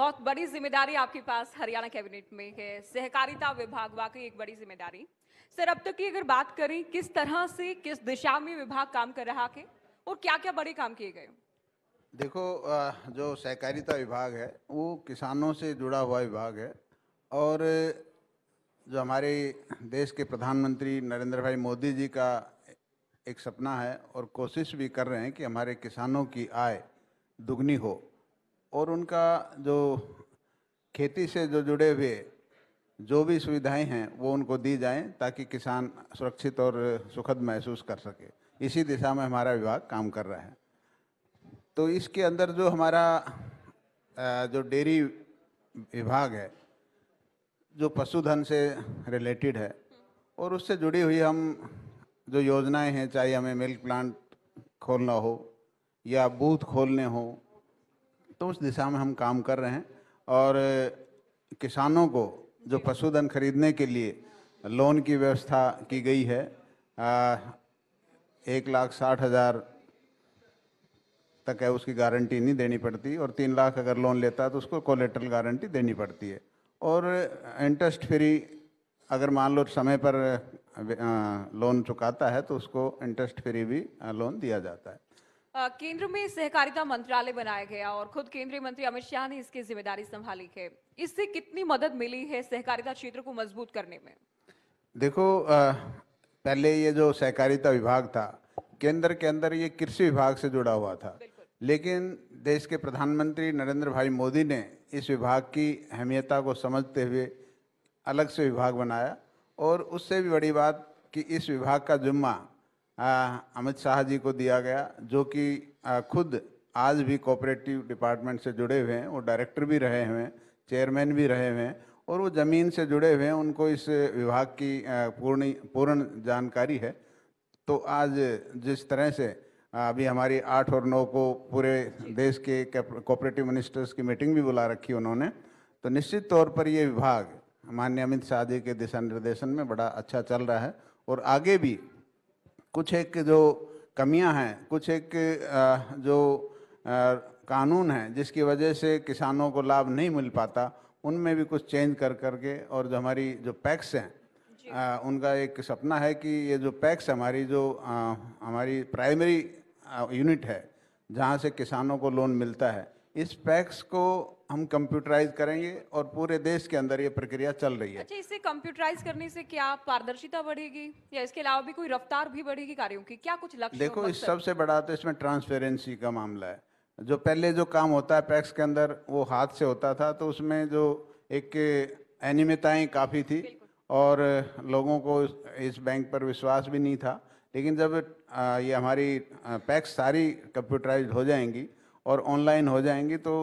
बहुत बड़ी जिम्मेदारी आपके पास हरियाणा कैबिनेट में है सहकारिता विभाग वाकई एक बड़ी जिम्मेदारी सर अब तक की अगर बात करें किस तरह से किस दिशा में विभाग काम कर रहा है और क्या क्या बड़े काम किए गए देखो जो सहकारिता विभाग है वो किसानों से जुड़ा हुआ विभाग है और जो हमारे देश के प्रधानमंत्री नरेंद्र भाई मोदी जी का एक सपना है और कोशिश भी कर रहे हैं कि हमारे किसानों की आय दुगनी हो और उनका जो खेती से जो जुड़े हुए जो भी सुविधाएं हैं वो उनको दी जाएं ताकि किसान सुरक्षित और सुखद महसूस कर सके इसी दिशा में हमारा विभाग काम कर रहा है तो इसके अंदर जो हमारा जो डेयरी विभाग है जो पशुधन से रिलेटेड है और उससे जुड़ी हुई हम जो योजनाएं हैं चाहे हमें मिल्क प्लांट खोलना हो या बूथ खोलने हों तो उस दिशा में हम काम कर रहे हैं और किसानों को जो पशुधन खरीदने के लिए लोन की व्यवस्था की गई है आ, एक लाख साठ हज़ार तक है उसकी गारंटी नहीं देनी पड़ती और तीन लाख अगर लोन लेता है तो उसको कोलेट्रल गारंटी देनी पड़ती है और इंटरेस्ट फ्री अगर मान लो समय पर लोन चुकाता है तो उसको इंटरेस्ट फ्री भी लोन दिया जाता है केंद्र में सहकारिता मंत्रालय बनाया गया और खुद केंद्रीय मंत्री अमित शाह ने इसकी जिम्मेदारी संभाली है इससे कितनी मदद मिली है सहकारिता क्षेत्र को मजबूत करने में देखो पहले ये जो सहकारिता विभाग था केंद्र के अंदर ये कृषि विभाग से जुड़ा हुआ था लेकिन देश के प्रधानमंत्री नरेंद्र भाई मोदी ने इस विभाग की अहमियता को समझते हुए अलग से विभाग बनाया और उससे भी बड़ी बात कि इस विभाग का जुम्मा अमित शाह जी को दिया गया जो कि खुद आज भी कोऑपरेटिव डिपार्टमेंट से जुड़े हुए हैं वो डायरेक्टर भी रहे हुए हैं चेयरमैन भी रहे हुए हैं और वो ज़मीन से जुड़े हुए हैं उनको इस विभाग की पूर्ण पूर्ण जानकारी है तो आज जिस तरह से अभी हमारी आठ और नौ को पूरे देश के कोऑपरेटिव मिनिस्टर्स की मीटिंग भी बुला रखी उन्होंने तो निश्चित तौर पर ये विभाग माननीय अमित शाह जी के दिशा निर्देशन में बड़ा अच्छा चल रहा है और आगे भी कुछ एक जो कमियां हैं कुछ एक जो कानून हैं जिसकी वजह से किसानों को लाभ नहीं मिल पाता उनमें भी कुछ चेंज कर करके और जो हमारी जो पैक्स हैं उनका एक सपना है कि ये जो पैक्स हमारी जो आ, हमारी प्राइमरी यूनिट है जहाँ से किसानों को लोन मिलता है इस पैक्स को हम कंप्यूटराइज करेंगे और पूरे देश के अंदर ये प्रक्रिया चल रही है अच्छा इसे कंप्यूटराइज करने से क्या पारदर्शिता बढ़ेगी या इसके अलावा भी कोई रफ्तार भी बढ़ेगी कार्यों की क्या कुछ लक्ष्य देखो इस सबसे बड़ा तो इसमें ट्रांसपेरेंसी का मामला है जो पहले जो काम होता है पैक्स के अंदर वो हाथ से होता था तो उसमें जो एक अनियमितताएँ काफ़ी थी और लोगों को इस बैंक पर विश्वास भी नहीं था लेकिन जब ये हमारी पैक्स सारी कंप्यूटराइज हो जाएंगी और ऑनलाइन हो जाएंगी तो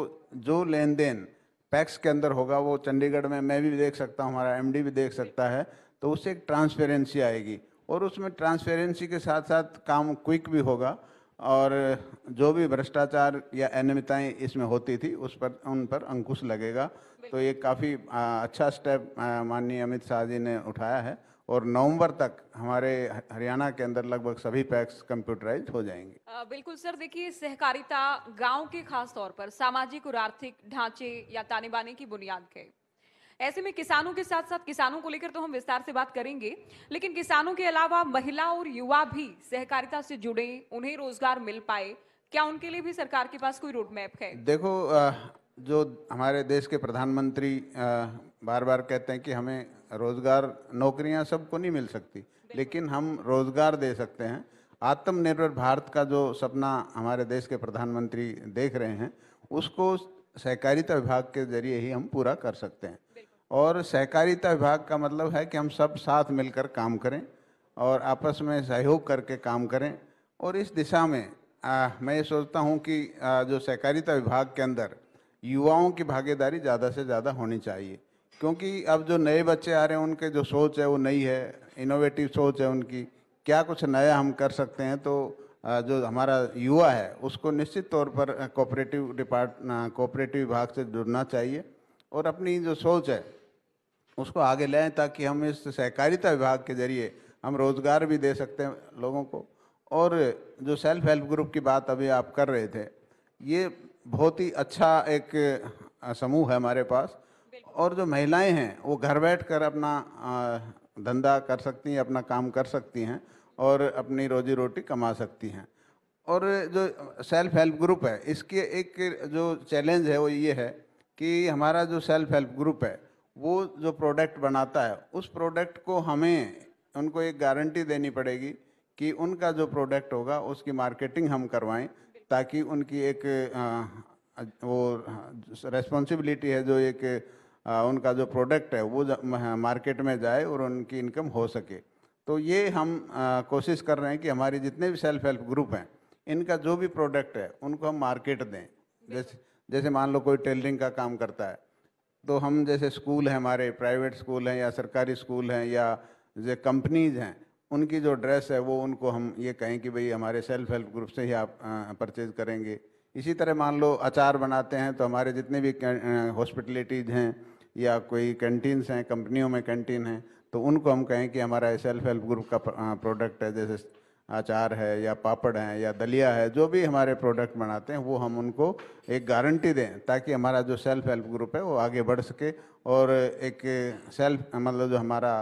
जो लेन देन पैक्स के अंदर होगा वो चंडीगढ़ में मैं भी देख सकता हूँ हमारा एमडी भी देख सकता है तो उससे एक ट्रांसपेरेंसी आएगी और उसमें ट्रांसपेरेंसी के साथ साथ काम क्विक भी होगा और जो भी भ्रष्टाचार या अनियमितताएं इसमें होती थी उस पर उन पर अंकुश लगेगा तो ये काफ़ी अच्छा स्टेप माननीय अमित शाह जी ने उठाया है और नवंबर तक हमारे हरियाणा के अंदर लगभग सभी पैक्स कंप्यूटराइज हो जाएंगे आ, बिल्कुल सर देखिए सहकारिता गांव के खास तौर पर सामाजिक और आर्थिक ढांचे या ताने बाने की बुनियाद है ऐसे में किसानों के साथ साथ किसानों को लेकर तो हम विस्तार से बात करेंगे लेकिन किसानों के अलावा महिला और युवा भी सहकारिता से जुड़े उन्हें रोजगार मिल पाए क्या उनके लिए भी सरकार के पास कोई रोड मैप है देखो आ, जो हमारे देश के प्रधानमंत्री बार बार कहते हैं कि हमें रोज़गार नौकरियां सबको नहीं मिल सकती लेकिन हम रोज़गार दे सकते हैं आत्मनिर्भर भारत का जो सपना हमारे देश के प्रधानमंत्री देख रहे हैं उसको सहकारिता विभाग के जरिए ही हम पूरा कर सकते हैं और सहकारिता विभाग का मतलब है कि हम सब साथ मिलकर काम करें और आपस में सहयोग करके काम करें और इस दिशा में आ, मैं ये सोचता हूँ कि आ, जो सहकारिता विभाग के अंदर युवाओं की भागीदारी ज़्यादा से ज़्यादा होनी चाहिए क्योंकि अब जो नए बच्चे आ रहे हैं उनके जो सोच है वो नई है इनोवेटिव सोच है उनकी क्या कुछ नया हम कर सकते हैं तो जो हमारा युवा है उसको निश्चित तौर पर कोऑपरेटिव डिपार्ट कोऑपरेटिव विभाग से जुड़ना चाहिए और अपनी जो सोच है उसको आगे लाएं ताकि हम इस सहकारिता विभाग के जरिए हम रोज़गार भी दे सकते हैं लोगों को और जो सेल्फ हेल्प ग्रुप की बात अभी आप कर रहे थे ये बहुत ही अच्छा एक समूह है हमारे पास और जो महिलाएं हैं वो घर बैठकर अपना धंधा कर सकती हैं अपना काम कर सकती हैं और अपनी रोजी रोटी कमा सकती हैं और जो सेल्फ हेल्प ग्रुप है इसके एक जो चैलेंज है वो ये है कि हमारा जो सेल्फ हेल्प ग्रुप है वो जो प्रोडक्ट बनाता है उस प्रोडक्ट को हमें उनको एक गारंटी देनी पड़ेगी कि उनका जो प्रोडक्ट होगा उसकी मार्केटिंग हम करवाएं ताकि उनकी एक वो रेस्पॉन्सिबिलिटी है जो एक उनका जो प्रोडक्ट है वो मार्केट में जाए और उनकी इनकम हो सके तो ये हम कोशिश कर रहे हैं कि हमारे जितने भी सेल्फ हेल्प ग्रुप हैं इनका जो भी प्रोडक्ट है उनको हम मार्केट दें जैसे जैसे मान लो कोई टेलरिंग का काम करता है तो हम जैसे स्कूल हैं हमारे प्राइवेट स्कूल हैं या सरकारी स्कूल हैं या जो कंपनीज हैं उनकी जो ड्रेस है वो उनको हम ये कहें कि भाई हमारे सेल्फ हेल्प ग्रुप से ही आप परचेज करेंगे इसी तरह मान लो अचार बनाते हैं तो हमारे जितने भी हॉस्पिटलिटीज़ हैं या कोई कैंटीन्स हैं कंपनियों में कैंटीन हैं तो उनको हम कहें कि हमारा सेल्फ हेल्प ग्रुप का प्रोडक्ट है जैसे अचार है या पापड़ है या दलिया है जो भी हमारे प्रोडक्ट बनाते हैं वो हम उनको एक गारंटी दें ताकि हमारा जो सेल्फ हेल्प ग्रुप है वो आगे बढ़ सके और एक सेल्फ मतलब जो हमारा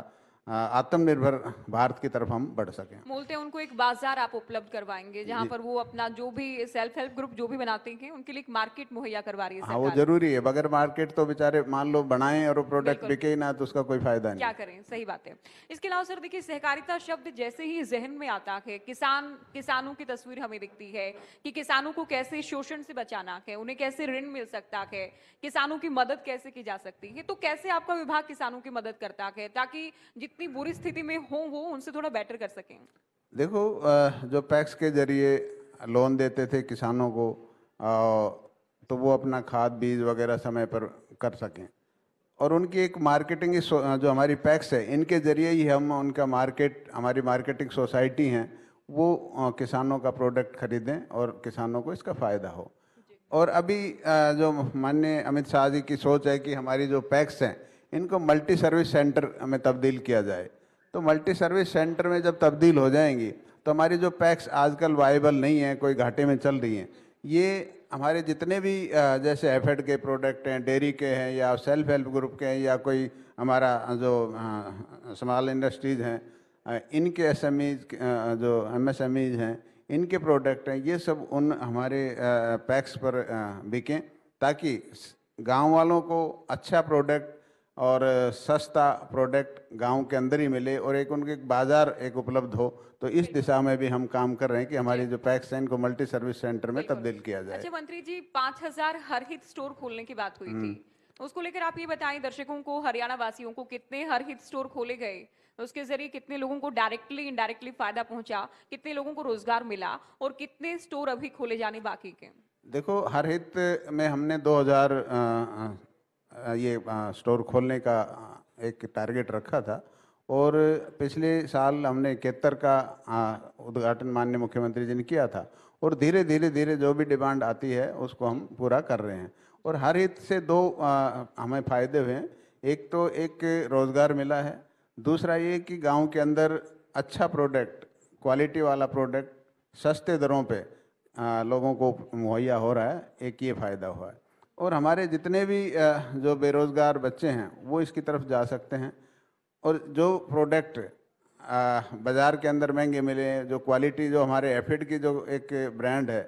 हाँ, आत्मनिर्भर भारत की तरफ हम बढ़ सकें बोलते हैं उनको एक बाजार आप उपलब्ध करवाएंगे जहां पर वो अपना जो भी सेल्फ हेल्प ग्रुप जो भी बनाते हैं उनके लिए एक मार्केट मुहैया करवा रही है हाँ वो जरूरी है बगैर मार्केट तो बेचारे मान लो बनाए और वो प्रोडक्ट बिके ही ना तो उसका कोई फायदा नहीं क्या करें सही बात है इसके अलावा सर देखिए सहकारिता शब्द जैसे ही जहन में आता है किसान किसानों की तस्वीर हमें दिखती है कि किसानों को कैसे शोषण से बचाना है उन्हें कैसे ऋण मिल सकता है किसानों की मदद कैसे की जा सकती है तो कैसे आपका विभाग किसानों की मदद करता है ताकि कितनी बुरी स्थिति में हो वो उनसे थोड़ा बेटर कर सकें देखो जो पैक्स के जरिए लोन देते थे किसानों को तो वो अपना खाद बीज वगैरह समय पर कर सकें और उनकी एक मार्केटिंग जो हमारी पैक्स है इनके ज़रिए ही हम उनका मार्केट हमारी मार्केटिंग सोसाइटी हैं वो किसानों का प्रोडक्ट खरीदें और किसानों को इसका फ़ायदा हो और अभी जो माननीय अमित शाह जी की सोच है कि हमारी जो पैक्स हैं इनको मल्टी सर्विस सेंटर में तब्दील किया जाए तो मल्टी सर्विस सेंटर में जब तब्दील हो जाएंगी तो हमारी जो पैक्स आजकल वाइबल नहीं है कोई घाटे में चल रही हैं ये हमारे जितने भी जैसे एफ के प्रोडक्ट हैं डेयरी के हैं या सेल्फ हेल्प ग्रुप के हैं या कोई हमारा जो स्मॉल इंडस्ट्रीज़ हैं इनके एस जो एम हैं इनके प्रोडक्ट हैं ये सब उन हमारे पैक्स पर बिकें ताकि गांव वालों को अच्छा प्रोडक्ट और सस्ता प्रोडक्ट गांव के अंदर ही मिले और एक उनके बाज़ार एक उपलब्ध हो तो इस दिशा में भी हम काम कर रहे हैं कि हमारी जो पैक्स हैं इनको मल्टी सर्विस सेंटर में तब्दील किया जाए अच्छा मंत्री जी पाँच हजार हर हित स्टोर खोलने की बात हुई थी हम्म। उसको लेकर आप ये बताएं दर्शकों को हरियाणा वासियों को कितने हर हित स्टोर खोले गए उसके जरिए कितने लोगों को डायरेक्टली इनडायरेक्टली फायदा पहुँचा कितने लोगों को रोजगार मिला और कितने स्टोर अभी खोले जाने बाकी के देखो हर हित में हमने दो ये स्टोर खोलने का एक टारगेट रखा था और पिछले साल हमने इकहत्तर का उद्घाटन माननीय मुख्यमंत्री जी ने किया था और धीरे धीरे धीरे जो भी डिमांड आती है उसको हम पूरा कर रहे हैं और हर हित से दो हमें फ़ायदे हुए हैं एक तो एक रोज़गार मिला है दूसरा ये कि गांव के अंदर अच्छा प्रोडक्ट क्वालिटी वाला प्रोडक्ट सस्ते दरों पे आ, लोगों को मुहैया हो रहा है एक ये फ़ायदा हुआ है और हमारे जितने भी जो बेरोज़गार बच्चे हैं वो इसकी तरफ जा सकते हैं और जो प्रोडक्ट बाज़ार के अंदर महंगे मिले जो क्वालिटी जो हमारे एफिड की जो एक ब्रांड है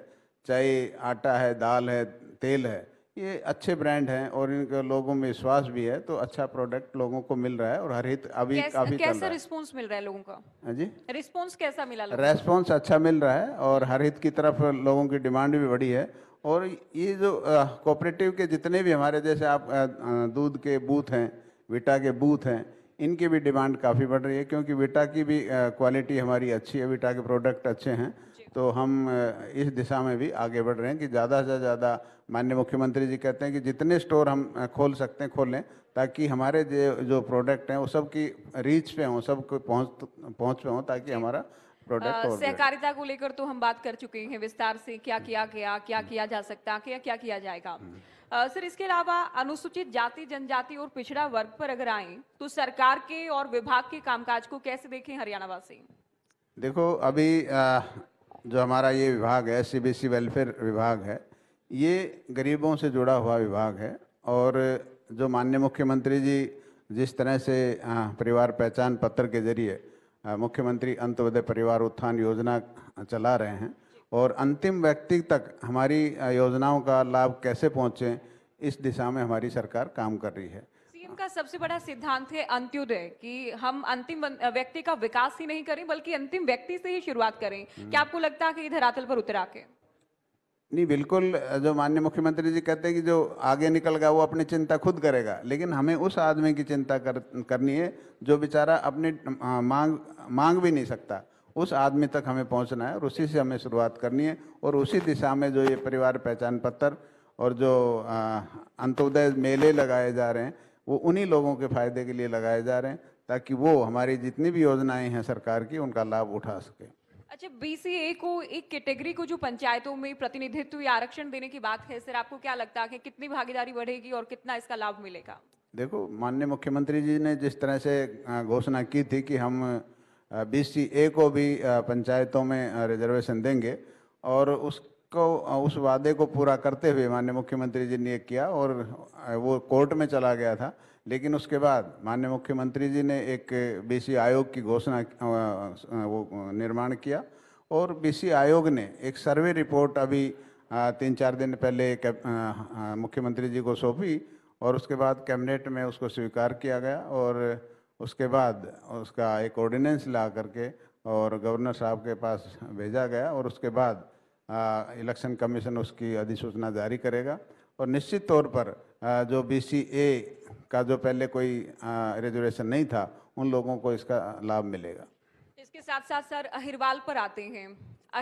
चाहे आटा है दाल है तेल है ये अच्छे ब्रांड हैं और इनके लोगों में विश्वास भी है तो अच्छा प्रोडक्ट लोगों को मिल रहा है और हरित अभी कैस, काफी कैसा रिस्पांस मिल रहा है लोगों का हाँ जी रिस्पांस कैसा मिला रेस्पॉन्स अच्छा मिल रहा है और हरित की तरफ लोगों की डिमांड भी बढ़ी है और ये जो कोऑपरेटिव के जितने भी हमारे जैसे आप दूध के बूथ हैं विटा के बूथ हैं इनकी भी डिमांड काफ़ी बढ़ रही है क्योंकि विटा की भी क्वालिटी हमारी अच्छी है विटा के प्रोडक्ट अच्छे हैं तो हम इस दिशा में भी आगे बढ़ रहे हैं कि ज़्यादा से ज़्यादा माननीय मुख्यमंत्री जी कहते हैं कि जितने स्टोर हम खोल सकते हैं खोलें ताकि हमारे जो प्रोडक्ट हैं वो सबकी रीच पे हों सब पहुँच पहुँच पे हों ताकि हमारा Uh, सहकारिता को लेकर तो हम बात कर चुके हैं विस्तार से क्या hmm. किया गया क्या hmm. किया जा सकता क्या क्या किया जाएगा hmm. uh, सर इसके अलावा अनुसूचित जाति जनजाति और पिछड़ा वर्ग पर अगर आए तो सरकार के और विभाग के कामकाज को कैसे देखें हरियाणा वासी देखो अभी uh, जो हमारा ये विभाग है सीबीसी वेलफेयर विभाग है ये गरीबों से जुड़ा हुआ विभाग है और जो माननीय मुख्यमंत्री जी जिस तरह से परिवार पहचान पत्र के जरिए मुख्यमंत्री अंत्योदय परिवार उत्थान योजना चला रहे हैं और अंतिम व्यक्ति तक हमारी योजनाओं का लाभ कैसे पहुंचे इस दिशा में हमारी सरकार काम कर रही है सीएम का सबसे बड़ा सिद्धांत है अंत्योदय कि हम अंतिम व्यक्ति का विकास ही नहीं करें बल्कि अंतिम व्यक्ति से ही शुरुआत करें हम्म। क्या आपको लगता है कि धरातल पर उतरा के नहीं बिल्कुल जो माननीय मुख्यमंत्री जी कहते हैं कि जो आगे निकलगा वो अपनी चिंता खुद करेगा लेकिन हमें उस आदमी की चिंता कर करनी है जो बेचारा अपनी मांग मांग भी नहीं सकता उस आदमी तक हमें पहुंचना है और उसी से हमें शुरुआत करनी है और उसी दिशा में जो ये परिवार पहचान पत्र और जो अंत्योदय मेले लगाए जा रहे हैं वो उन्हीं लोगों के फायदे के लिए लगाए जा रहे हैं ताकि वो हमारी जितनी भी योजनाएं हैं सरकार की उनका लाभ उठा सके अच्छा बीसीए को एक कैटेगरी को जो पंचायतों में प्रतिनिधित्व या आरक्षण देने की बात है सर आपको क्या लगता है कि कितनी भागीदारी बढ़ेगी और कितना इसका लाभ मिलेगा देखो माननीय मुख्यमंत्री जी ने जिस तरह से घोषणा की थी कि हम बीसीए को भी पंचायतों में रिजर्वेशन देंगे और उसको उस वादे को पूरा करते हुए माननीय मुख्यमंत्री जी ने किया और वो कोर्ट में चला गया था लेकिन उसके बाद माननीय मुख्यमंत्री जी ने एक बी आयोग की घोषणा वो निर्माण किया और बी आयोग ने एक सर्वे रिपोर्ट अभी तीन चार दिन पहले मुख्यमंत्री जी को सौंपी और उसके बाद कैबिनेट में उसको स्वीकार किया गया और उसके बाद उसका एक ऑर्डिनेंस ला करके और गवर्नर साहब के पास भेजा गया और उसके बाद इलेक्शन कमीशन उसकी अधिसूचना जारी करेगा और निश्चित तौर पर आ, जो बी सी ए का जो पहले कोई रिजर्वेशन नहीं था उन लोगों को इसका लाभ मिलेगा इसके साथ साथ सर अहिरवाल पर आते हैं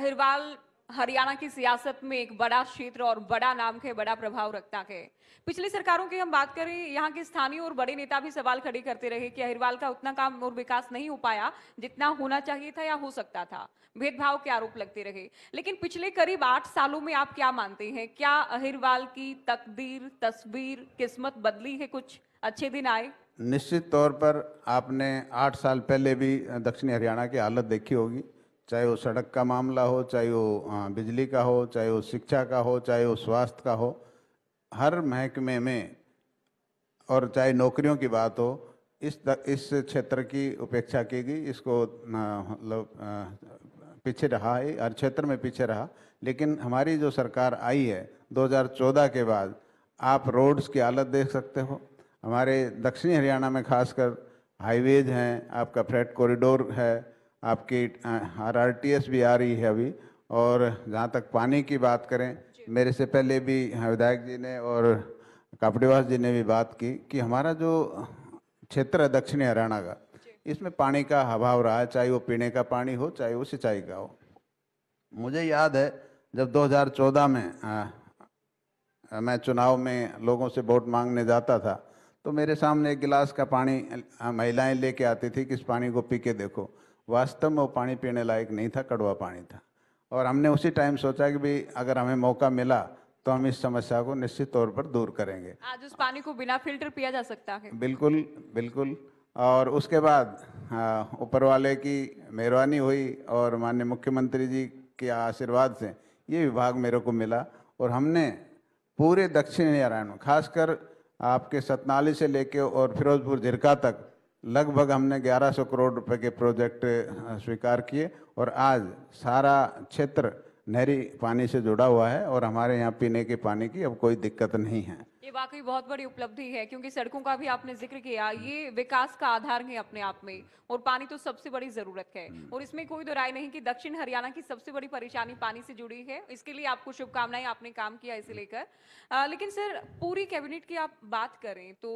अहिरवाल हरियाणा की सियासत में एक बड़ा क्षेत्र और बड़ा नाम है बड़ा प्रभाव रखता है पिछली सरकारों की हम बात करें यहाँ के स्थानीय और बड़े नेता भी सवाल खड़े करते रहे कि अहिरवाल का उतना काम और विकास नहीं हो पाया जितना होना चाहिए था या हो सकता था भेदभाव के आरोप लगते रहे लेकिन पिछले करीब आठ सालों में आप क्या मानते हैं क्या अहिरवाल की तकदीर तस्वीर किस्मत बदली है कुछ अच्छे दिन आए निश्चित तौर पर आपने आठ साल पहले भी दक्षिणी हरियाणा की हालत देखी होगी चाहे वो सड़क का मामला हो चाहे वो बिजली का हो चाहे वो शिक्षा का हो चाहे वो स्वास्थ्य का हो हर महकमे में और चाहे नौकरियों की बात हो इस द, इस क्षेत्र की उपेक्षा की गई इसको मतलब पीछे रहा है हर क्षेत्र में पीछे रहा लेकिन हमारी जो सरकार आई है 2014 के बाद आप रोड्स की हालत देख सकते हो हमारे दक्षिणी हरियाणा में खासकर हाईवेज हैं आपका फ्रेट कॉरिडोर है आपकी आर आर टी एस भी आ रही है अभी और जहाँ तक पानी की बात करें मेरे से पहले भी विधायक जी ने और कापड़ीवास जी ने भी बात की कि हमारा जो क्षेत्र है दक्षिणी हरियाणा का इसमें पानी का अभाव रहा है चाहे वो पीने का पानी हो चाहे वो सिंचाई का हो मुझे याद है जब 2014 में आ, मैं चुनाव में लोगों से वोट मांगने जाता था तो मेरे सामने एक गिलास का पानी महिलाएं लेके आती थी कि इस पानी को पी के देखो वास्तव में वो पानी पीने लायक नहीं था कड़वा पानी था और हमने उसी टाइम सोचा कि भाई अगर हमें मौका मिला तो हम इस समस्या को निश्चित तौर पर दूर करेंगे आज उस पानी को बिना फिल्टर पिया जा सकता है बिल्कुल बिल्कुल और उसके बाद ऊपर वाले की मेहरबानी हुई और माननीय मुख्यमंत्री जी के आशीर्वाद से ये विभाग मेरे को मिला और हमने पूरे दक्षिण नारायण में खासकर आपके सतनाली से लेके और फिरोजपुर झिरका तक लगभग हमने 1100 करोड़ रुपए के प्रोजेक्ट स्वीकार किए और आज सारा क्षेत्र नहरी पानी से जुड़ा हुआ है और हमारे यहाँ पीने के पानी की अब कोई दिक्कत नहीं है ये वाकई बहुत बड़ी उपलब्धि है क्योंकि सड़कों का भी आपने जिक्र किया ये विकास का आधार है अपने आप में और पानी तो सबसे बड़ी जरूरत है हम्म। और इसमें कोई तो राय नहीं कि दक्षिण हरियाणा की सबसे बड़ी परेशानी पानी से जुड़ी है इसके लिए आपको शुभकामनाएं आपने काम किया इसे हम्म। लेकर लेकिन सर पूरी कैबिनेट की आप बात करें तो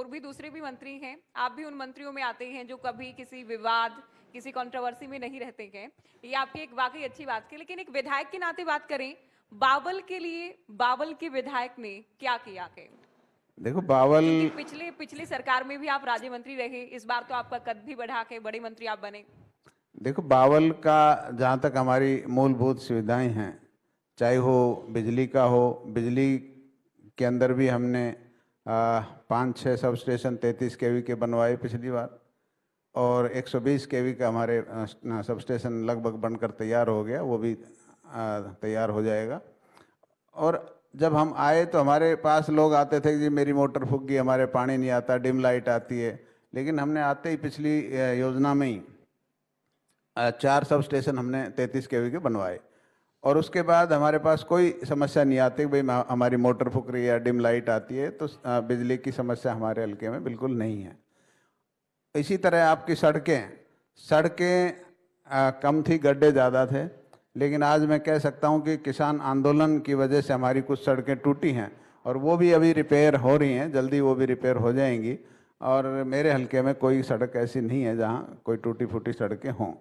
और भी दूसरे भी मंत्री हैं आप भी उन मंत्रियों में आते हैं जो कभी किसी विवाद किसी कॉन्ट्रोवर्सी में नहीं रहते हैं ये आपकी एक वाकई अच्छी बात की लेकिन एक विधायक के नाते बात करें बावल के लिए बावल के विधायक ने क्या किया के देखो बावल पिछले पिछले सरकार में भी आप राज्य मंत्री रहे इस बार तो आपका कद भी बढ़ा के बड़े मंत्री आप बने देखो बावल का जहाँ तक हमारी मूलभूत सुविधाएं हैं चाहे हो बिजली का हो बिजली के अंदर भी हमने पाँच छः सब स्टेशन तैंतीस के के बनवाए पिछली बार और 120 वी का हमारे सब स्टेशन लगभग बनकर तैयार हो गया वो भी तैयार हो जाएगा और जब हम आए तो हमारे पास लोग आते थे जी मेरी मोटर फूक गई हमारे पानी नहीं आता डिम लाइट आती है लेकिन हमने आते ही पिछली योजना में ही चार सब स्टेशन हमने तैंतीस के वी के बनवाए और उसके बाद हमारे पास कोई समस्या नहीं आती भाई हमारी मोटर फूक रही है डिम लाइट आती है तो बिजली की समस्या हमारे हल्के में बिल्कुल नहीं है इसी तरह आपकी सड़कें सड़कें कम थी गड्ढे ज़्यादा थे लेकिन आज मैं कह सकता हूँ कि किसान आंदोलन की वजह से हमारी कुछ सड़कें टूटी हैं और वो भी अभी रिपेयर हो रही हैं जल्दी वो भी रिपेयर हो जाएंगी और मेरे हलके में कोई सड़क ऐसी नहीं है जहाँ कोई टूटी फूटी सड़कें हों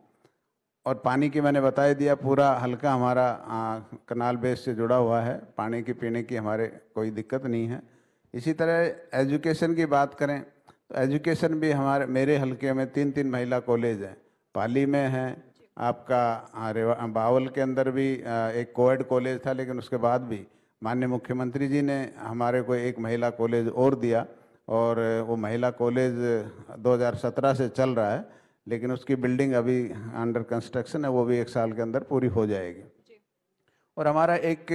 और पानी की मैंने बता दिया पूरा हल्का हमारा आ, कनाल बेस से जुड़ा हुआ है पानी की पीने की हमारे कोई दिक्कत नहीं है इसी तरह एजुकेशन की बात करें तो एजुकेशन भी हमारे मेरे हलके में तीन तीन महिला कॉलेज हैं पाली में हैं आपका बावल के अंदर भी एक कोएड कॉलेज था लेकिन उसके बाद भी माननीय मुख्यमंत्री जी ने हमारे को एक महिला कॉलेज और दिया और वो महिला कॉलेज 2017 से चल रहा है लेकिन उसकी बिल्डिंग अभी अंडर कंस्ट्रक्शन है वो भी एक साल के अंदर पूरी हो जाएगी और हमारा एक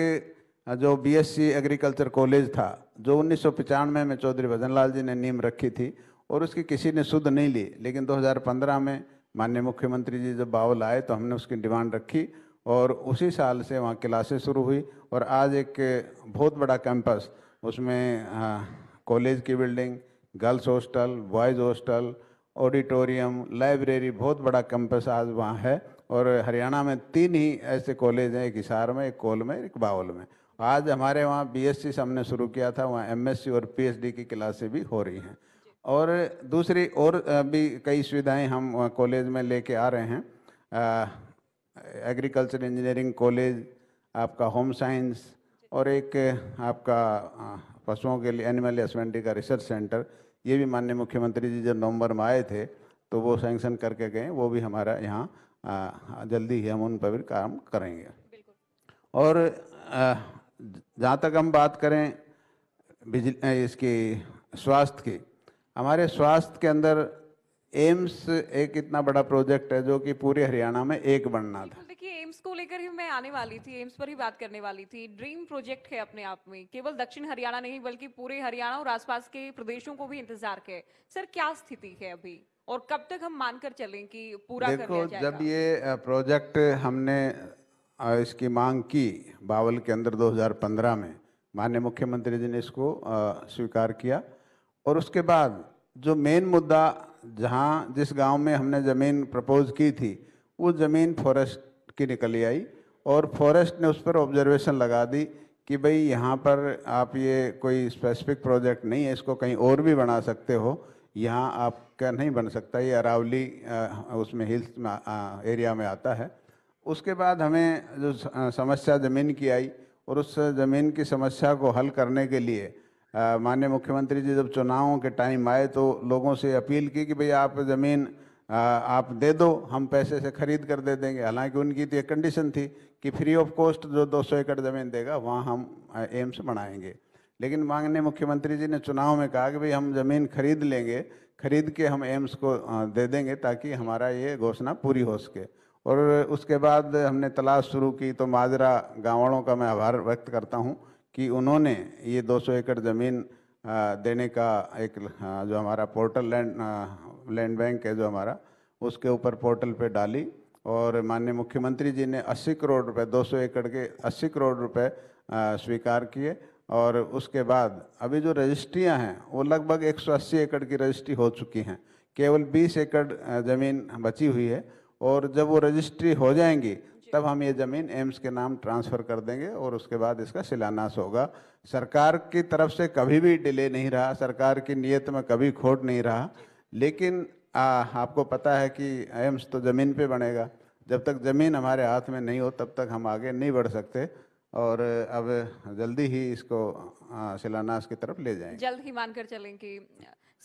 जो बीएससी एग्रीकल्चर कॉलेज था जो उन्नीस में, में चौधरी भजन लाल जी ने नीम रखी थी और उसकी किसी ने सुध नहीं ली लेकिन 2015 में माननीय मुख्यमंत्री जी जब बावल आए तो हमने उसकी डिमांड रखी और उसी साल से वहाँ क्लासेस शुरू हुई और आज एक बहुत बड़ा कैंपस उसमें कॉलेज की building girls hostel boys hostel auditorium library बहुत बड़ा कैंपस आज वहाँ है और हरियाणा में तीन ही ऐसे कॉलेज हैं एक हिसार में एक कोल में एक बावल में आज हमारे वहाँ बी बीएससी हमने शुरू किया था वहाँ एम और पी की क्लासें भी हो रही हैं और दूसरी और भी कई सुविधाएं हम कॉलेज में लेके आ रहे हैं एग्रीकल्चर इंजीनियरिंग कॉलेज आपका होम साइंस और एक आपका पशुओं के लिए एनिमल हस्बेंड्री का रिसर्च सेंटर ये भी माननीय मुख्यमंत्री जी जब नवंबर में आए थे तो वो सैंक्शन करके गए वो भी हमारा यहाँ जल्दी ही हम उन पर भी काम करेंगे और जहाँ तक हम बात करें बिजली इसकी स्वास्थ्य की हमारे स्वास्थ्य के अंदर एम्स एक इतना बड़ा प्रोजेक्ट है जो कि पूरे हरियाणा में एक बनना था देखिए एम्स को लेकर ही मैं आने वाली थी एम्स पर ही बात करने वाली थी ड्रीम प्रोजेक्ट है अपने आप में केवल दक्षिण हरियाणा नहीं बल्कि पूरे हरियाणा और आसपास के प्रदेशों को भी इंतजार है सर क्या स्थिति है अभी और कब तक हम मानकर चलें कि पूरा देखो कर जब ये प्रोजेक्ट हमने इसकी मांग की बावल के अंदर 2015 में माननीय मुख्यमंत्री जी ने इसको स्वीकार किया और उसके बाद जो मेन मुद्दा जहाँ जिस गांव में हमने ज़मीन प्रपोज की थी वो ज़मीन फॉरेस्ट की निकली आई और फॉरेस्ट ने उस पर ऑब्जर्वेशन लगा दी कि भाई यहाँ पर आप ये कोई स्पेसिफिक प्रोजेक्ट नहीं है इसको कहीं और भी बना सकते हो यहाँ आपका नहीं बन सकता ये अरावली उसमें हिल्स में आ, एरिया में आता है उसके बाद हमें जो समस्या ज़मीन की आई और उस ज़मीन की समस्या को हल करने के लिए माननीय मुख्यमंत्री जी जब चुनावों के टाइम आए तो लोगों से अपील की कि भाई आप ज़मीन आप दे दो हम पैसे से खरीद कर दे देंगे हालांकि उनकी तो एक कंडीशन थी कि फ्री ऑफ कॉस्ट जो 200 एकड़ ज़मीन देगा वहाँ हम एम्स बनाएंगे लेकिन माननीय मुख्यमंत्री जी ने चुनाव में कहा कि भाई हम ज़मीन खरीद लेंगे खरीद के हम एम्स को दे देंगे ताकि हमारा ये घोषणा पूरी हो सके और उसके बाद हमने तलाश शुरू की तो माजरा गाँवड़ों का मैं आभार व्यक्त करता हूँ कि उन्होंने ये 200 एकड़ ज़मीन देने का एक जो हमारा पोर्टल लैंड लैंड बैंक है जो हमारा उसके ऊपर पोर्टल पे डाली और माननीय मुख्यमंत्री जी ने 80 करोड़ रुपए 200 एकड़ के 80 करोड़ रुपए स्वीकार किए और उसके बाद अभी जो रजिस्ट्रियाँ हैं वो लगभग 180 एकड़ की रजिस्ट्री हो चुकी हैं केवल 20 एकड़ ज़मीन बची हुई है और जब वो रजिस्ट्री हो जाएंगी तब हम ये ज़मीन एम्स के नाम ट्रांसफ़र कर देंगे और उसके बाद इसका शिलान्यास होगा सरकार की तरफ से कभी भी डिले नहीं रहा सरकार की नीयत में कभी खोट नहीं रहा लेकिन आ, आपको पता है कि एम्स तो ज़मीन पे बनेगा जब तक ज़मीन हमारे हाथ में नहीं हो तब तक हम आगे नहीं बढ़ सकते और अब जल्दी ही इसको शिलान्यास की तरफ ले जाएंगे जल्द ही मानकर चलें कि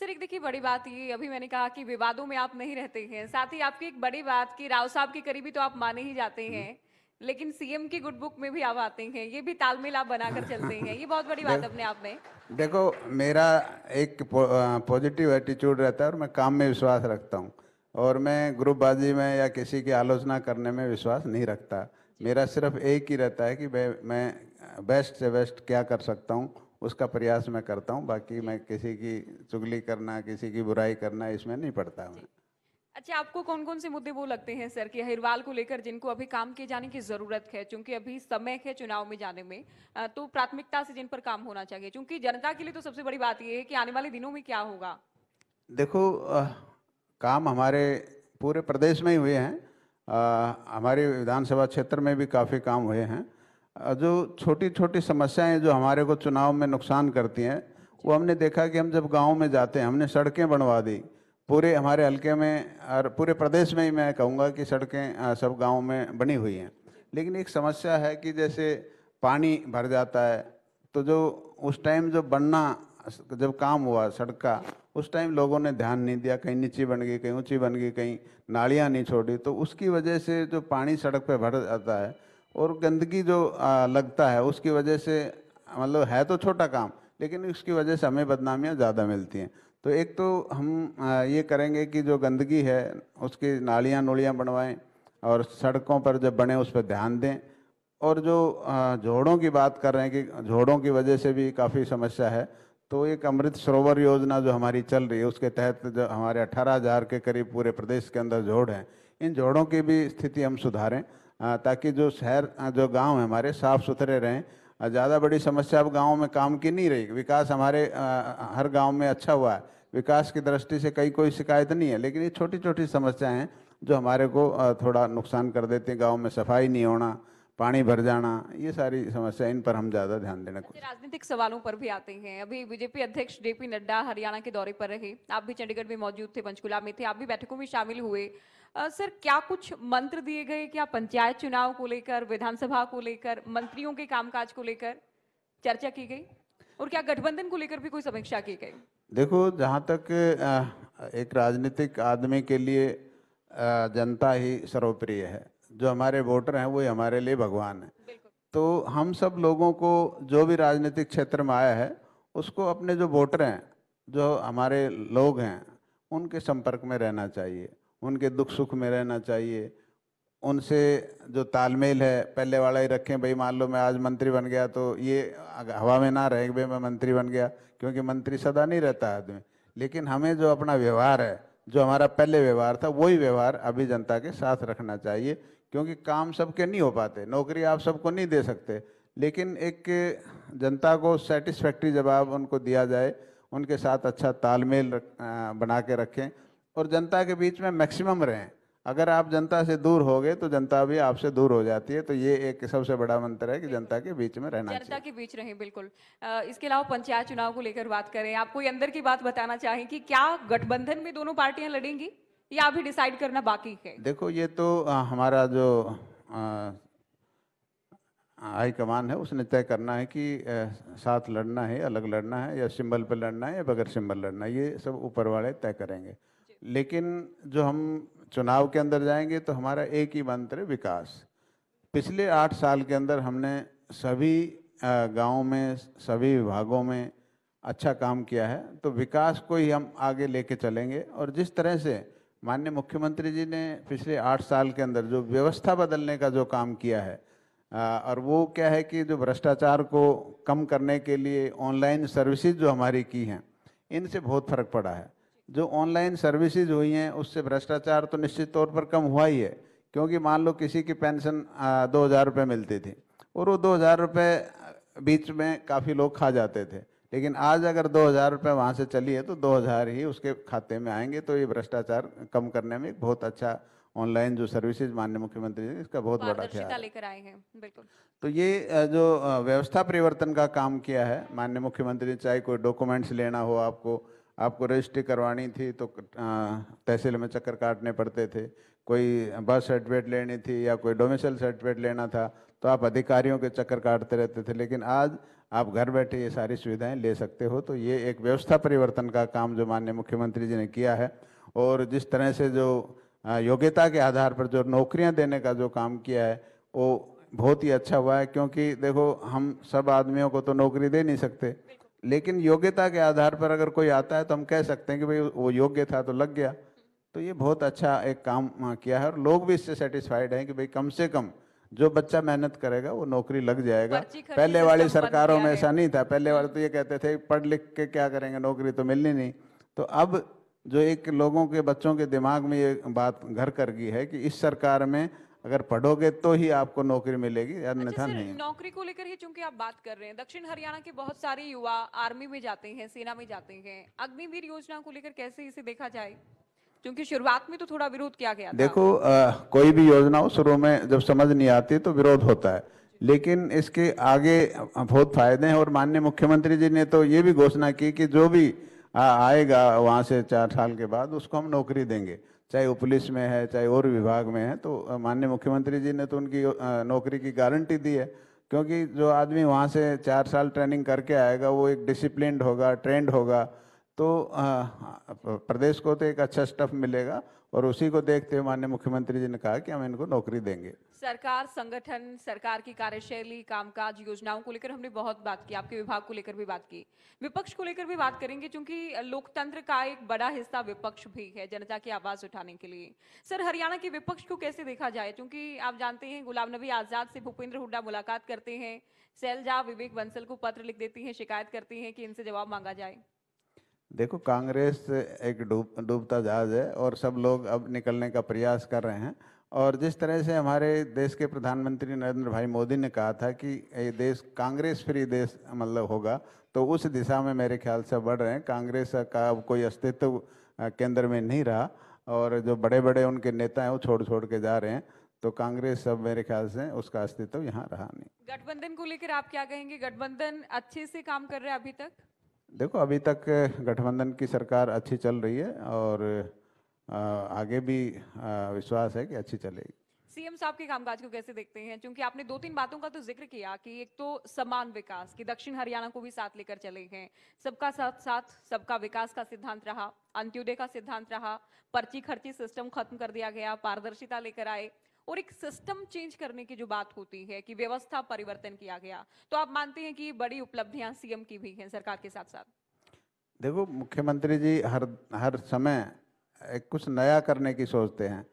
सर एक देखिए बड़ी बात ये अभी मैंने कहा कि विवादों में आप नहीं रहते हैं साथ ही आपकी एक बड़ी बात कि राव साहब के करीबी तो आप माने ही जाते हम्म। हैं लेकिन सीएम की गुड बुक में भी आप आते हैं ये भी तालमेल आप बनाकर चलते हैं ये बहुत बड़ी बात अपने आप में देखो मेरा एक पॉजिटिव एटीट्यूड रहता है और मैं काम में विश्वास रखता हूँ और मैं ग्रुपबाजी में या किसी की आलोचना करने में विश्वास नहीं रखता मेरा सिर्फ एक ही रहता है कि मैं बेस्ट से बेस्ट क्या कर सकता हूँ उसका प्रयास मैं करता हूँ बाकी मैं किसी की चुगली करना किसी की बुराई करना इसमें नहीं पड़ता हूँ अच्छा आपको कौन कौन से मुद्दे वो लगते हैं सर कि अहिरवाल को लेकर जिनको अभी काम किए जाने की ज़रूरत है क्योंकि अभी समय है चुनाव में जाने में तो प्राथमिकता से जिन पर काम होना चाहिए क्योंकि जनता के लिए तो सबसे बड़ी बात ये है कि आने वाले दिनों में क्या होगा देखो आ, काम हमारे पूरे प्रदेश में ही हुए हैं आ, हमारे विधानसभा क्षेत्र में भी काफ़ी काम हुए हैं जो छोटी छोटी समस्याएं जो हमारे को चुनाव में नुकसान करती हैं वो हमने देखा कि हम जब गांव में जाते हैं हमने सड़कें बनवा दी पूरे हमारे हल्के में और पूरे प्रदेश में ही मैं कहूँगा कि सड़कें सब गाँव में बनी हुई हैं लेकिन एक समस्या है कि जैसे पानी भर जाता है तो जो उस टाइम जो बनना जब काम हुआ सड़क का उस टाइम लोगों ने ध्यान नहीं दिया कहीं नीची बन गई कहीं ऊंची बन गई कहीं नालियाँ नहीं छोड़ी तो उसकी वजह से जो पानी सड़क पर भर जाता है और गंदगी जो आ, लगता है उसकी वजह से मतलब है तो छोटा काम लेकिन उसकी वजह से हमें बदनामियाँ ज़्यादा मिलती हैं तो एक तो हम आ, ये करेंगे कि जो गंदगी है उसकी नालियाँ नोलियाँ बनवाएं और सड़कों पर जब बने उस पर ध्यान दें और जो झोड़ों की बात कर रहे हैं कि झोड़ों की वजह से भी काफ़ी समस्या है तो एक अमृत सरोवर योजना जो हमारी चल रही है उसके तहत जो हमारे 18000 हज़ार के करीब पूरे प्रदेश के अंदर झोड़ हैं इन झोड़ों की भी स्थिति हम सुधारें ताकि जो शहर जो गांव है हमारे साफ़ सुथरे रहें ज़्यादा बड़ी समस्या अब गाँव में काम की नहीं रही विकास हमारे हर गाँव में अच्छा हुआ है विकास की दृष्टि से कई कोई शिकायत नहीं है लेकिन ये छोटी छोटी समस्याएँ हैं जो हमारे को थोड़ा नुकसान कर देते हैं गाँव में सफाई नहीं होना पानी भर जाना ये सारी समस्या इन पर हम ज्यादा ध्यान देना राजनीतिक सवालों पर भी आते हैं अभी बीजेपी अध्यक्ष जेपी नड्डा हरियाणा के दौरे पर रहे आप भी चंडीगढ़ में मौजूद थे पंचकुला में थे आप भी बैठकों में शामिल हुए आ, सर क्या कुछ मंत्र दिए गए क्या पंचायत चुनाव को लेकर विधानसभा को लेकर मंत्रियों के कामकाज को लेकर चर्चा की गई और क्या गठबंधन को लेकर भी कोई समीक्षा की गई देखो जहाँ तक एक राजनीतिक आदमी के लिए जनता ही सर्वप्रिय है जो हमारे वोटर हैं वही हमारे लिए भगवान है तो हम सब लोगों को जो भी राजनीतिक क्षेत्र में आया है उसको अपने जो वोटर हैं जो हमारे लोग हैं उनके संपर्क में रहना चाहिए उनके दुख सुख में रहना चाहिए उनसे जो तालमेल है पहले वाला ही रखें भाई मान लो मैं आज मंत्री बन गया तो ये हवा में ना रहे भाई मैं मंत्री बन गया क्योंकि मंत्री सदा नहीं रहता आदमी लेकिन हमें जो अपना व्यवहार है जो हमारा पहले व्यवहार था वही व्यवहार अभी जनता के साथ रखना चाहिए क्योंकि काम सबके नहीं हो पाते नौकरी आप सबको नहीं दे सकते लेकिन एक जनता को सेटिस्फैक्ट्री जवाब उनको दिया जाए उनके साथ अच्छा तालमेल बना के रखें और जनता के बीच में मैक्सिमम रहें अगर आप जनता से दूर हो गए तो जनता भी आपसे दूर हो जाती है तो ये एक सबसे बड़ा मंत्र है कि जनता के बीच में रहना जनता के बीच रहें बिल्कुल इसके अलावा पंचायत चुनाव को लेकर बात करें आप कोई अंदर की बात बताना चाहें कि क्या गठबंधन में दोनों पार्टियां लड़ेंगी या अभी डिसाइड करना बाकी है देखो ये तो हमारा जो हाईकमान है उसने तय करना है कि साथ लड़ना है अलग लड़ना है या सिंबल पर लड़ना है या बगैर सिंबल लड़ना है ये सब ऊपर वाले तय करेंगे लेकिन जो हम चुनाव के अंदर जाएंगे तो हमारा एक ही मंत्र विकास पिछले आठ साल के अंदर हमने सभी गाँव में सभी विभागों में अच्छा काम किया है तो विकास को ही हम आगे लेके चलेंगे और जिस तरह से माननीय मुख्यमंत्री जी ने पिछले आठ साल के अंदर जो व्यवस्था बदलने का जो काम किया है और वो क्या है कि जो भ्रष्टाचार को कम करने के लिए ऑनलाइन सर्विसेज जो हमारी की हैं इनसे बहुत फर्क पड़ा है जो ऑनलाइन सर्विसेज हुई हैं उससे भ्रष्टाचार तो निश्चित तौर पर कम हुआ ही है क्योंकि मान लो किसी की पेंशन दो हज़ार रुपये मिलती थी और वो दो हज़ार रुपये बीच में काफ़ी लोग खा जाते थे लेकिन आज अगर दो हज़ार रुपये वहाँ से चली है तो दो हज़ार ही उसके खाते में आएंगे तो ये भ्रष्टाचार कम करने में एक बहुत अच्छा ऑनलाइन जो सर्विसेज माननीय मुख्यमंत्री जी इसका बहुत बड़ा ख्याल लेकर आए हैं बिल्कुल तो ये जो व्यवस्था परिवर्तन का काम किया है माननीय मुख्यमंत्री चाहे कोई डॉक्यूमेंट्स लेना हो आपको आपको रजिस्ट्री करवानी थी तो तहसील में चक्कर काटने पड़ते थे कोई बर्थ सर्टिफिकेट लेनी थी या कोई डोमिसल सर्टिफिकेट लेना था तो आप अधिकारियों के चक्कर काटते रहते थे लेकिन आज आप घर बैठे ये सारी सुविधाएं ले सकते हो तो ये एक व्यवस्था परिवर्तन का काम जो माननीय मुख्यमंत्री जी ने किया है और जिस तरह से जो योग्यता के आधार पर जो नौकरियां देने का जो काम किया है वो बहुत ही अच्छा हुआ है क्योंकि देखो हम सब आदमियों को तो नौकरी दे नहीं सकते लेकिन योग्यता के आधार पर अगर कोई आता है तो हम कह सकते हैं कि भाई वो योग्य था तो लग गया तो ये बहुत अच्छा एक काम किया है और लोग भी इससे सेटिस्फाइड हैं कि भाई कम से कम जो बच्चा मेहनत करेगा वो नौकरी लग जाएगा पहले वाली सरकारों में ऐसा नहीं था पहले वाले हम्म। तो ये कहते थे पढ़ लिख के क्या करेंगे नौकरी तो मिलनी नहीं तो अब जो एक लोगों के बच्चों के दिमाग में ये बात घर कर गई है कि इस सरकार में अगर पढ़ोगे तो ही आपको नौकरी मिलेगी अन्यथा अच्छा नहीं नौकरी को लेकर ही चूंकि आप बात कर रहे हैं दक्षिण हरियाणा के बहुत सारे युवा आर्मी में जाते हैं सेना में जाते हैं अग्निवीर योजना को लेकर कैसे इसे देखा जाए क्योंकि शुरुआत में तो थोड़ा विरोध किया गया देखो आ, कोई भी योजना हो शुरू में जब समझ नहीं आती तो विरोध होता है लेकिन इसके आगे बहुत फायदे हैं और माननीय मुख्यमंत्री जी ने तो ये भी घोषणा की कि जो भी आएगा वहाँ से चार साल के बाद उसको हम नौकरी देंगे चाहे वो पुलिस में है चाहे और विभाग में है तो माननीय मुख्यमंत्री जी ने तो उनकी नौकरी की गारंटी दी है क्योंकि जो आदमी वहाँ से चार साल ट्रेनिंग करके आएगा वो एक डिसिप्लिनड होगा ट्रेंड होगा तो हाँ, प्रदेश को तो एक अच्छा स्टफ मिलेगा और उसी को देखते हुए माननीय मुख्यमंत्री जी ने कहा कि हम इनको नौकरी देंगे सरकार संगठन सरकार की कार्यशैली कामकाज योजनाओं को लेकर हमने बहुत बात की आपके विभाग को लेकर भी बात की विपक्ष को लेकर भी बात करेंगे क्योंकि लोकतंत्र का एक बड़ा हिस्सा विपक्ष भी है जनता की आवाज उठाने के लिए सर हरियाणा के विपक्ष को कैसे देखा जाए क्योंकि आप जानते हैं गुलाम नबी आजाद से भूपेंद्र हुड्डा मुलाकात करते हैं सैलजा विवेक बंसल को पत्र लिख देती है शिकायत करती है कि इनसे जवाब मांगा जाए देखो कांग्रेस एक डूब डूबता जहाज है और सब लोग अब निकलने का प्रयास कर रहे हैं और जिस तरह से हमारे देश के प्रधानमंत्री नरेंद्र भाई मोदी ने कहा था कि ये देश कांग्रेस फ्री देश मतलब होगा तो उस दिशा में मेरे ख्याल से बढ़ रहे हैं कांग्रेस का अब कोई अस्तित्व केंद्र में नहीं रहा और जो बड़े बड़े उनके नेता हैं वो छोड़ छोड़ के जा रहे हैं तो कांग्रेस सब मेरे ख्याल से उसका अस्तित्व यहाँ रहा नहीं गठबंधन को लेकर आप क्या कहेंगे गठबंधन अच्छे से काम कर रहे हैं अभी तक देखो अभी तक गठबंधन की सरकार अच्छी चल रही है और आगे भी विश्वास है कि अच्छी चलेगी सीएम साहब के कामकाज को कैसे देखते हैं क्योंकि आपने दो तीन बातों का तो जिक्र किया कि एक तो समान विकास कि दक्षिण हरियाणा को भी साथ लेकर चले हैं सबका साथ साथ सबका विकास का सिद्धांत रहा अंत्योदय का सिद्धांत रहा पर्ची खर्ची सिस्टम खत्म कर दिया गया पारदर्शिता लेकर आए और एक सिस्टम चेंज करने की जो बात होती है कि व्यवस्था परिवर्तन किया गया तो आप मानते हैं कि बड़ी उपलब्धियां सीएम की भी हैं सरकार के साथ साथ देखो मुख्यमंत्री जी हर हर समय एक कुछ नया करने की सोचते हैं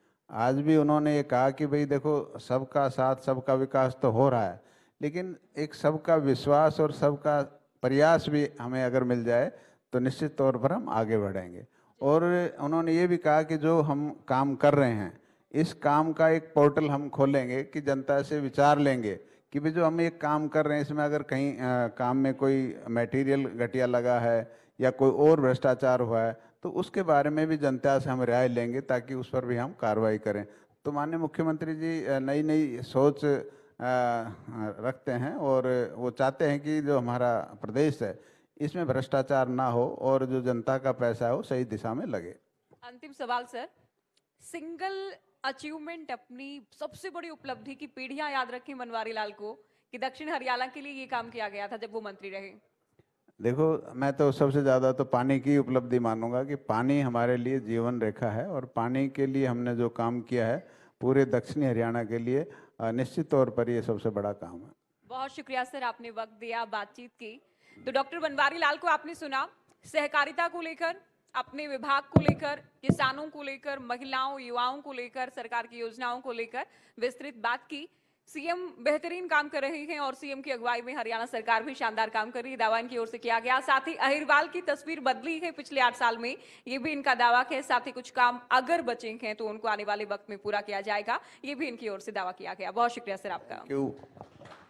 आज भी उन्होंने ये कहा कि भाई देखो सबका साथ सबका विकास तो हो रहा है लेकिन एक सबका विश्वास और सबका प्रयास भी हमें अगर मिल जाए तो निश्चित तौर पर हम आगे बढ़ेंगे और उन्होंने ये भी कहा कि जो हम काम कर रहे हैं इस काम का एक पोर्टल हम खोलेंगे कि जनता से विचार लेंगे कि भाई जो हम ये काम कर रहे हैं इसमें अगर कहीं आ, काम में कोई मटेरियल घटिया लगा है या कोई और भ्रष्टाचार हुआ है तो उसके बारे में भी जनता से हम राय लेंगे ताकि उस पर भी हम कार्रवाई करें तो माननीय मुख्यमंत्री जी नई नई सोच आ, रखते हैं और वो चाहते हैं कि जो हमारा प्रदेश है इसमें भ्रष्टाचार ना हो और जो जनता का पैसा हो सही दिशा में लगे अंतिम सवाल सर सिंगल अचीवमेंट अपनी सबसे बड़ी उपलब्धि की पीढ़ियां याद रखी मनवारी लाल को कि दक्षिण हरियाणा के लिए ये काम किया गया था जब वो मंत्री रहे देखो मैं तो सबसे ज़्यादा तो पानी की उपलब्धि मानूंगा कि पानी हमारे लिए जीवन रेखा है और पानी के लिए हमने जो काम किया है पूरे दक्षिणी हरियाणा के लिए निश्चित तौर पर ये सबसे बड़ा काम है बहुत शुक्रिया सर आपने वक्त दिया बातचीत की तो डॉक्टर बनवारी लाल को आपने सुना सहकारिता को लेकर अपने विभाग को लेकर किसानों को लेकर महिलाओं युवाओं को लेकर सरकार की योजनाओं को लेकर विस्तृत बात की सीएम बेहतरीन काम कर रहे हैं और सीएम की अगुवाई में हरियाणा सरकार भी शानदार काम कर रही है दावा इनकी ओर से किया गया साथ ही अहिरवाल की तस्वीर बदली है पिछले आठ साल में ये भी इनका दावा है साथ ही कुछ काम अगर बचे हैं तो उनको आने वाले वक्त में पूरा किया जाएगा ये भी इनकी ओर से दावा किया गया बहुत शुक्रिया सर आपका